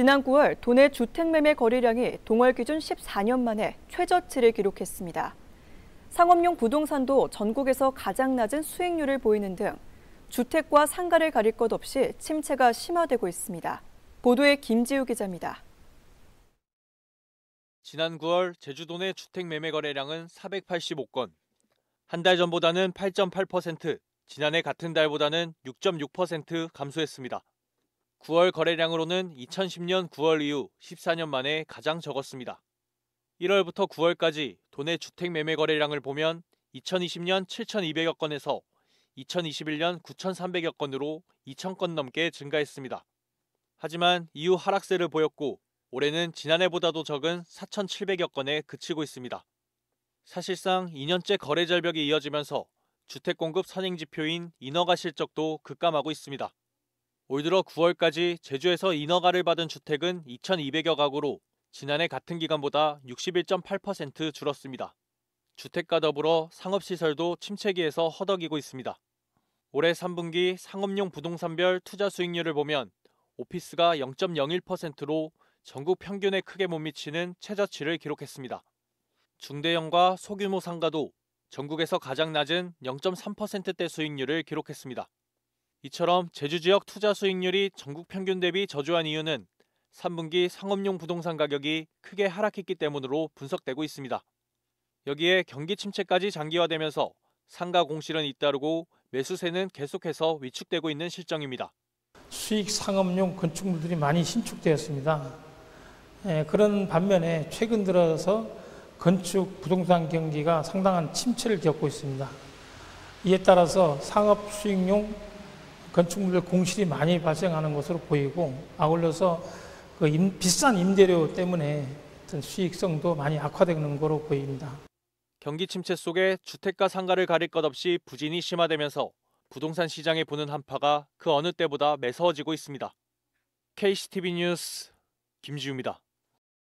지난 9월 도내 주택매매 거래량이 동월 기준 14년 만에 최저치를 기록했습니다. 상업용 부동산도 전국에서 가장 낮은 수익률을 보이는 등 주택과 상가를 가릴 것 없이 침체가 심화되고 있습니다. 보도에 김지우 기자입니다. 지난 9월 제주도 내 주택 매매 거래량은 485건. 한 달 전보다는 8.8%, 지난해 같은 달보다는 6.6% 감소했습니다. 9월 거래량으로는 2010년 9월 이후 14년 만에 가장 적었습니다. 1월부터 9월까지 도내 주택 매매 거래량을 보면 2020년 7,200여 건에서 2021년 9,300여 건으로 2,000건 넘게 증가했습니다. 하지만 이후 하락세를 보였고 올해는 지난해보다도 적은 4,700여 건에 그치고 있습니다. 사실상 2년째 거래 절벽이 이어지면서 주택 공급 선행 지표인 인허가 실적도 급감하고 있습니다. 올 들어 9월까지 제주에서 인허가를 받은 주택은 2,200여 가구로 지난해 같은 기간보다 61.8% 줄었습니다. 주택가 더불어 상업시설도 침체기에서 허덕이고 있습니다. 올해 3분기 상업용 부동산별 투자 수익률을 보면 오피스가 0.01%로 전국 평균에 크게 못 미치는 최저치를 기록했습니다. 중대형과 소규모 상가도 전국에서 가장 낮은 0.3%대 수익률을 기록했습니다. 이처럼 제주 지역 투자 수익률이 전국 평균 대비 저조한 이유는 3분기 상업용 부동산 가격이 크게 하락했기 때문으로 분석되고 있습니다. 여기에 경기 침체까지 장기화되면서 상가 공실은 잇따르고 매수세는 계속해서 위축되고 있는 실정입니다. 수익 상업용 건축물들이 많이 신축되었습니다. 예, 그런 반면에 최근 들어서 건축 부동산 경기가 상당한 침체를 겪고 있습니다. 이에 따라서 상업 수익용 건축물들 공실이 많이 발생하는 것으로 보이고 아울러서 그 임, 비싼 임대료 때문에 어떤 수익성도 많이 악화되는 것으로 보입니다. 경기 침체 속에 주택과 상가를 가릴 것 없이 부진이 심화되면서 부동산 시장에 부는 한파가 그 어느 때보다 매서워지고 있습니다. KCTV 뉴스 김지우입니다.